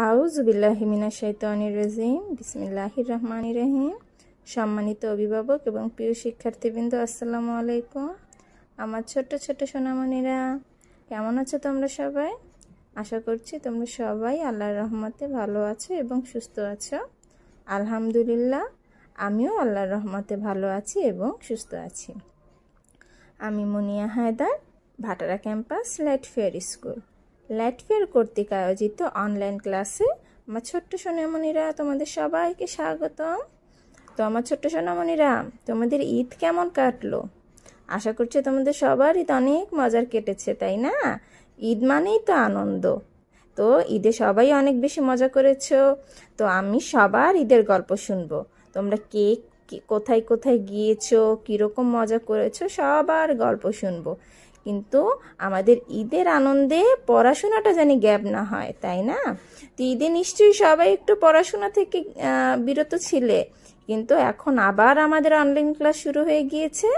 আউজবিল্লাহিমিনা শৈতানির রহিম বিসমিল্লাহির রহমানি রহিম সম্মানিত অভিভাবক এবং প্রিয় শিক্ষার্থীবৃন্দ আসসালামু আলাইকুম আমার ছোট্ট ছোট সোনামণিরা কেমন আছো তোমরা সবাই আশা করছি তোমরা সবাই আল্লাহর রহমতে ভালো আছো এবং সুস্থ আছো আলহামদুলিল্লাহ আমিও আল্লাহর রহমতে ভালো আছি এবং সুস্থ আছি আমি Munia Haidar Bhatara campus light fair school ল্যাটফেয়ার কর্তৃক আয়োজিত অনলাইন ক্লাসে আমার ছোট্ট সোনামণিরা তোমাদের সবাইকে স্বাগতম তো আমার ছোট্ট সোনামণিরা তোমাদের ঈদ কেমন কাটলো আশা করছি তোমাদের সবার ঈদ অনেক মজার কেটেছে তাই না ঈদ মানেই তো আনন্দ তো ঈদে সবাই অনেক বেশি মজা করেছ তো আমি সবার ঈদের গল্প শুনবো তোমরা কে কোথায় কোথায় গিয়েছো কীরকম মজা করেছো সবার গল্প শুনবো কিন্তু আমাদের ঈদের আনন্দে পড়াশোনাটা জানি গ্যাপ না হয় তাই না তো ঈদে নিশ্চয়ই সবাই একটু পড়াশোনা থেকে বিরত ছিলে কিন্তু এখন আবার আমাদের অনলাইন ক্লাস শুরু হয়ে গিয়েছে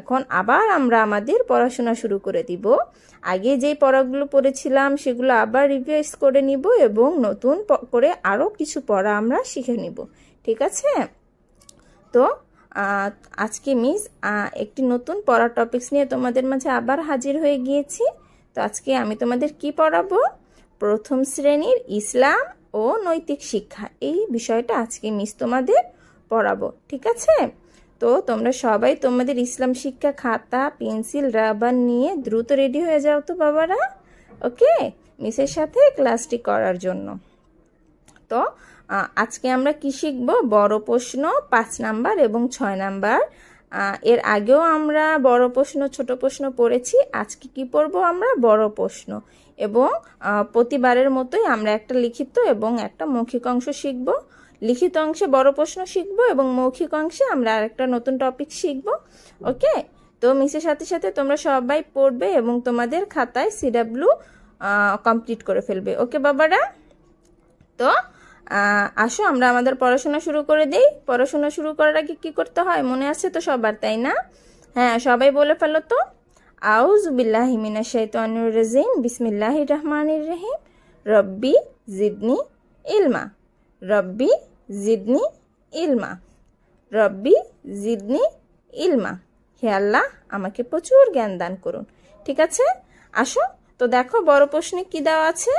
এখন আবার আমরা আমাদের পড়াশোনা শুরু করে দিব আগে যে পড়াগুলো পড়েছিলাম সেগুলো আবার রিভাইজ করে নিব এবং নতুন করে আরও কিছু পড়া আমরা শিখে নিব ঠিক আছে তো আজকে মিস একটি নতুন পড়া টপিক্স নিয়ে তোমাদের মাঝে আবার হাজির হয়ে গিয়েছি তো আজকে আমি তোমাদের কি পড়াবো প্রথম শ্রেণীর ইসলাম ও নৈতিক শিক্ষা এই বিষয়টা আজকে মিস তোমাদের পড়াবো ঠিক আছে তো তোমরা সবাই তোমাদের ইসলাম শিক্ষা খাতা পেন্সিল রাবার নিয়ে দ্রুত রেডি হয়ে যাও তো বাবারা ওকে মিসের সাথে ক্লাসটি করার জন্য তো আজকে আমরা কি শিখব বড় প্রশ্ন পাঁচ নাম্বার এবং ছয় নাম্বার এর আগেও আমরা বড় প্রশ্ন ছোট প্রশ্ন পড়েছি আজকে কি পড়ব আমরা বড় প্রশ্ন এবং প্রতিবারের মতোই আমরা একটা লিখিত এবং একটা মৌখিক অংশ শিখব লিখিত অংশে বড় প্রশ্ন শিখব এবং মৌখিক অংশে আমরা আরেকটা নতুন টপিক শিখব ওকে তো মিসের সাথে সাথে তোমরা সবাই পড়বে এবং তোমাদের খাতায় সিডাব্লু কমপ্লিট করে ফেলবে ওকে বাবারা তো আসো আমরা আমাদের পড়াশোনা শুরু করে দিই পড়াশোনা শুরু করার আগে কী করতে হয় মনে আছে তো সবার তাই না হ্যাঁ সবাই বলে ফেলো তো আউজ বিল্লাহিমিনা শৈতানুর রাজিম বিসমিল্লাহ রহমানির রহিম রব্বি জিদনি ইলমা রব্বি জিদনি ইলমা রব্বি জিদনি ইলমা হে আল্লাহ আমাকে প্রচুর জ্ঞান দান করুন ঠিক আছে আসো তো দেখো বড় প্রশ্নে কি দেওয়া আছে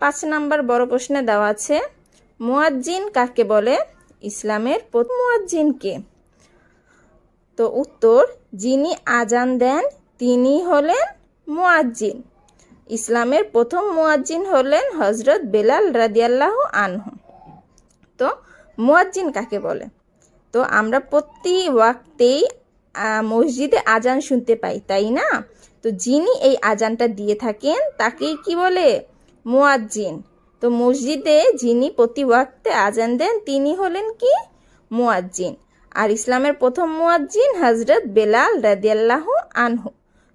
পাঁচ নাম্বার বড় প্রশ্নে দেওয়া আছে মুয়াজ্জিন কাকে বলে ইসলামের মুয়াজ্জিনকে তো উত্তর যিনি আজান দেন তিনি হলেন মুয়াজ্জিন ইসলামের প্রথম মুয়াজ্জিন হলেন হজরত বেলাল রাদিয়াল্লাহ আনহু তো মুয়াজ্জিন কাকে বলে তো আমরা প্রতি ওয়াক্তেই মসজিদে আজান শুনতে পাই তাই না তো যিনি এই আজানটা দিয়ে থাকেন তাকেই কি বলে মুয়াজ্জিন তো মসজিদে যিনি প্রতি ওয়াক্তে আজান দেন তিনি হলেন কি মুয়াজ্জিন আর ইসলামের প্রথম মুয়াজ্জিন হজরত বেলাল রাদিয়াল্লাহ আনহু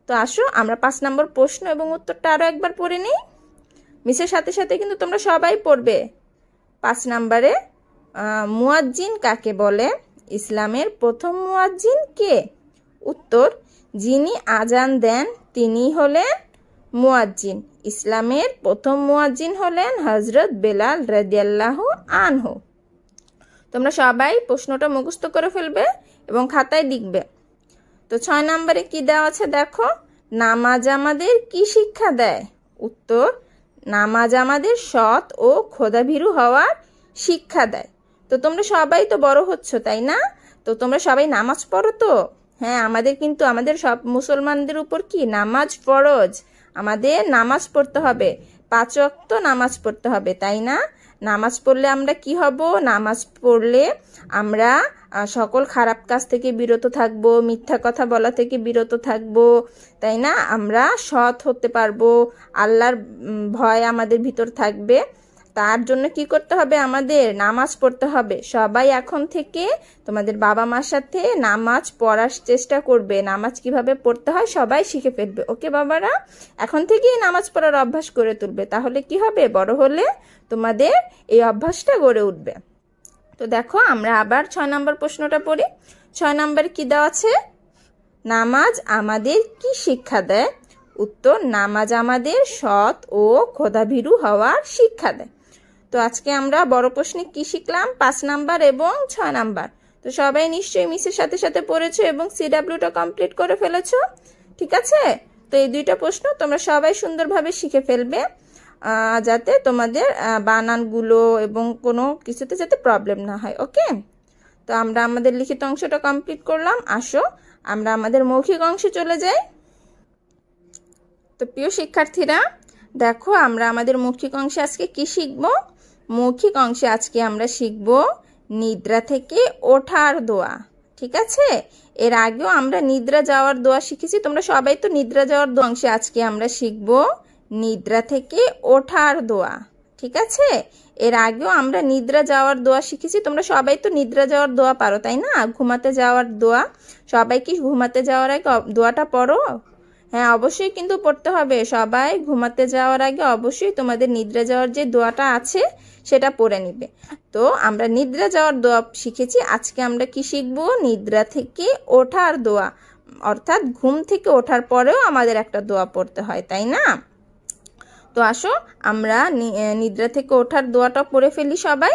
তো আসো আমরা পাঁচ নম্বর প্রশ্ন এবং উত্তরটা আরও একবার পড়ে নিই মিসের সাথে সাথে কিন্তু তোমরা সবাই পড়বে পাঁচ নম্বরে মুয়াজ্জিন কাকে বলে ইসলামের প্রথম মুয়াজ্জিন কে উত্তর যিনি আজান দেন তিনি হলেন মুয়াজ্জিন ইসলামের প্রথম মুয়াজ্জিন হলেন হজরত বেলাল রাজিয়াল্লাহ আনহু তোমরা সবাই প্রশ্নটা মুখস্থ করে ফেলবে এবং খাতায় লিখবে তো ছয় নম্বরে কি দেওয়া আছে দেখো নামাজ আমাদের কি শিক্ষা দেয় উত্তর নামাজ আমাদের সৎ ও খোদাভীরু হওয়ার শিক্ষা দেয় তো তোমরা সবাই তো বড় হচ্ছ তাই না তো তোমরা সবাই নামাজ পড়ো তো হ্যাঁ আমাদের কিন্তু আমাদের সব মুসলমানদের উপর কি নামাজ ফরজ আমাদের নামাজ পড়তে হবে পাঁচ অক্ত নামাজ পড়তে হবে তাই না নামাজ পড়লে আমরা কি হব নামাজ পড়লে আমরা সকল খারাপ কাজ থেকে বিরত থাকব মিথ্যা কথা বলা থেকে বিরত থাকব তাই না আমরা সৎ হতে পারবো আল্লাহর ভয় আমাদের ভিতর থাকবে তার জন্য কি করতে হবে আমাদের নামাজ পড়তে হবে সবাই এখন থেকে তোমাদের বাবা মার সাথে নামাজ পড়ার চেষ্টা করবে নামাজ কিভাবে পড়তে হয় সবাই শিখে ফেলবে ওকে বাবারা এখন থেকেই নামাজ পড়ার অভ্যাস করে তুলবে তাহলে কি হবে বড় হলে তোমাদের এই অভ্যাসটা গড়ে উঠবে তো দেখো আমরা আবার ছয় নম্বর প্রশ্নটা পড়ি ছয় নম্বর কি দেওয়া আছে নামাজ আমাদের কি শিক্ষা দেয় উত্তর নামাজ আমাদের সৎ ও খোদাভীরু হওয়ার শিক্ষা দেয় তো আজকে আমরা বড় প্রশ্নে কী শিখলাম পাঁচ নাম্বার এবং ছয় নাম্বার তো সবাই নিশ্চয়ই মিসের সাথে সাথে পড়েছো এবং সিডাব্লিউটা কমপ্লিট করে ফেলেছো ঠিক আছে তো এই দুইটা প্রশ্ন তোমরা সবাই সুন্দরভাবে শিখে ফেলবে যাতে তোমাদের বানানগুলো এবং কোনো কিছুতে যাতে প্রবলেম না হয় ওকে তো আমরা আমাদের লিখিত অংশটা কমপ্লিট করলাম আসো আমরা আমাদের মৌখিক অংশে চলে যাই তো প্রিয় শিক্ষার্থীরা দেখো আমরা আমাদের মৌখিক অংশে আজকে কি শিখবো মৌখিক অংশে আজকে আমরা শিখব নিদ্রা থেকে ওঠার দোয়া ঠিক আছে এর আগেও আমরা নিদ্রা যাওয়ার দোয়া শিখেছি তোমরা সবাই তো নিদ্রা যাওয়ার দোয়া অংশে আজকে আমরা শিখব নিদ্রা থেকে ওঠার দোয়া ঠিক আছে এর আগেও আমরা নিদ্রা যাওয়ার দোয়া শিখেছি তোমরা সবাই তো নিদ্রা যাওয়ার দোয়া পারো তাই না ঘুমাতে যাওয়ার দোয়া সবাই কি ঘুমাতে যাওয়ার আগে দোয়াটা পড়ো হ্যাঁ অবশ্যই কিন্তু পড়তে হবে সবাই ঘুমাতে যাওয়ার আগে অবশ্যই তোমাদের নিদ্রা যাওয়ার যে দোয়াটা আছে সেটা পড়ে নিবে তো আমরা নিদ্রা যাওয়ার দোয়া শিখেছি আজকে আমরা কি শিখবো নিদ্রা থেকে ওঠার দোয়া অর্থাৎ ঘুম থেকে ওঠার পরেও আমাদের একটা দোয়া পড়তে হয় তাই না তো আসো আমরা নিদ্রা থেকে ওঠার দোয়াটা পড়ে ফেলি সবাই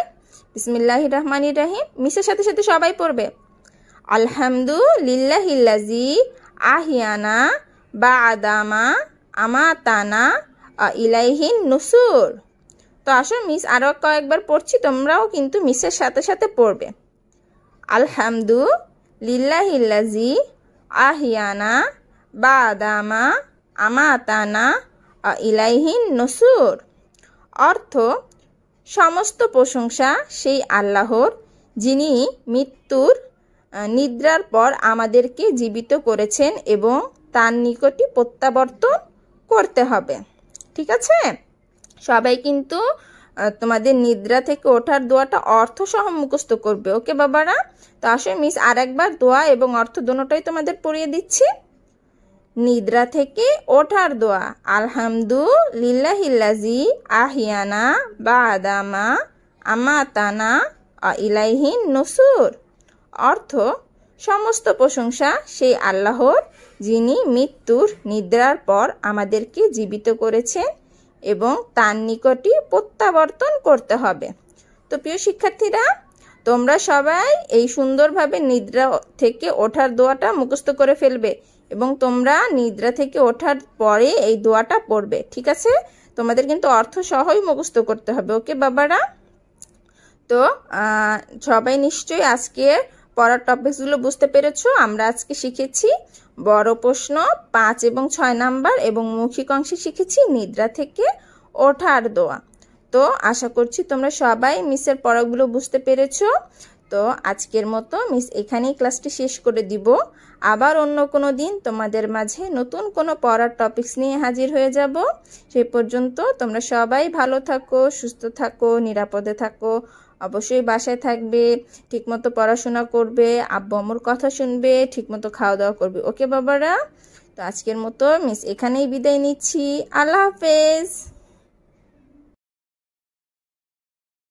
বিসমিল্লাহ রহমান রাহিম মিসের সাথে সাথে সবাই পড়বে আলহামদুলিল্লাহিল্লাজি আহিয়ানা বা আদামা আমা তানা ইলাইহিন নুসুর তো আসো মিস আরও কয়েকবার পড়ছি তোমরাও কিন্তু মিসের সাথে সাথে পড়বে আলহামদু লিল্লাহিল্লাজি আহিয়ানা বা আদামা আমা তানা ইলাইহিন নসুর অর্থ সমস্ত প্রশংসা সেই আল্লাহর যিনি মৃত্যুর নিদ্রার পর আমাদেরকে জীবিত করেছেন এবং তার নিকটই প্রত্যাবর্তন করতে হবে ঠিক আছে সবাই কিন্তু তোমাদের নিদ্রা থেকে ওঠার দোয়াটা অর্থ সহ মুখস্থ করবে ওকে বাবারা তো আসলে মিস আর একবার দোয়া এবং অর্থ দোনোটাই তোমাদের পড়িয়ে দিচ্ছি নিদ্রা থেকে ওঠার দোয়া আলহামদু লিল্লাহিল্লাজি আহিয়ানা বা আদামা আমাতানা ইলাইহিন নসুর অর্থ সমস্ত প্রশংসা সেই আল্লাহর যিনি মৃত্যুর নিদ্রার পর আমাদেরকে জীবিত করেছেন এবং তার নিকটই প্রত্যাবর্তন করতে হবে তো প্রিয় শিক্ষার্থীরা তোমরা সবাই এই সুন্দরভাবে নিদ্রা থেকে ওঠার দোয়াটা মুখস্থ করে ফেলবে এবং তোমরা নিদ্রা থেকে ওঠার পরে এই দোয়াটা পড়বে ঠিক আছে তোমাদের কিন্তু অর্থ সহই মুখস্থ করতে হবে ওকে বাবারা তো সবাই নিশ্চয়ই আজকের পড়ার টপিকসগুলো বুঝতে পেরেছ আমরা আজকে শিখেছি বড় প্রশ্ন পাঁচ এবং ছয় নাম্বার এবং মৌখিক অংশে শিখেছি নিদ্রা থেকে ওঠার দোয়া তো আশা করছি তোমরা সবাই মিসের পড়াগুলো বুঝতে পেরেছ তো আজকের মতো মিস এখানেই ক্লাসটি শেষ করে দিব আবার অন্য কোনো দিন তোমাদের মাঝে নতুন কোনো পড়ার টপিকস নিয়ে হাজির হয়ে যাব সে পর্যন্ত তোমরা সবাই ভালো থাকো সুস্থ থাকো নিরাপদে থাকো অবশ্যই বাসায় থাকবে ঠিকমতো পড়াশোনা করবে আব্বু আমর কথা শুনবে ঠিকমতো খাওয়া দাওয়া করবে ওকে বাবারা তো আজকের মতো মিস এখানেই বিদায় নিচ্ছি আল্লাহ হাফেজ